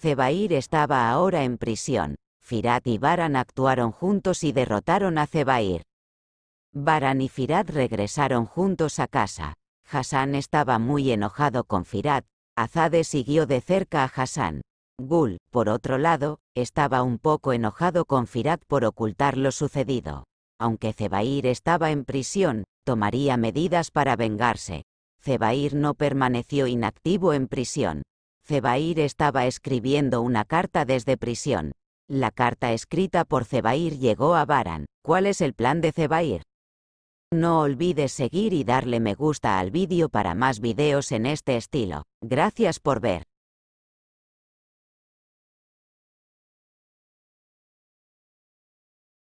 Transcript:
Zebair estaba ahora en prisión. Firat y Baran actuaron juntos y derrotaron a Zebair. Baran y Firat regresaron juntos a casa. Hassan estaba muy enojado con Firat. Azade siguió de cerca a Hassan. Gul, por otro lado, estaba un poco enojado con Firat por ocultar lo sucedido. Aunque Zebair estaba en prisión, tomaría medidas para vengarse. Zebair no permaneció inactivo en prisión. Zebair estaba escribiendo una carta desde prisión. La carta escrita por Zebair llegó a Baran. ¿Cuál es el plan de Zebair? No olvides seguir y darle me gusta al vídeo para más videos en este estilo. Gracias por ver.